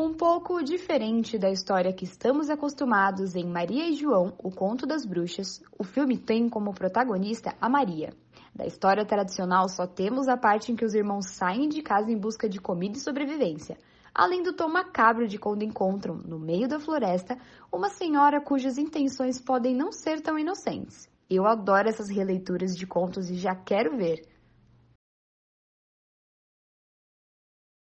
Um pouco diferente da história que estamos acostumados em Maria e João, O Conto das Bruxas, o filme tem como protagonista a Maria. Da história tradicional só temos a parte em que os irmãos saem de casa em busca de comida e sobrevivência, além do tom macabro de quando encontram, no meio da floresta, uma senhora cujas intenções podem não ser tão inocentes. Eu adoro essas releituras de contos e já quero ver.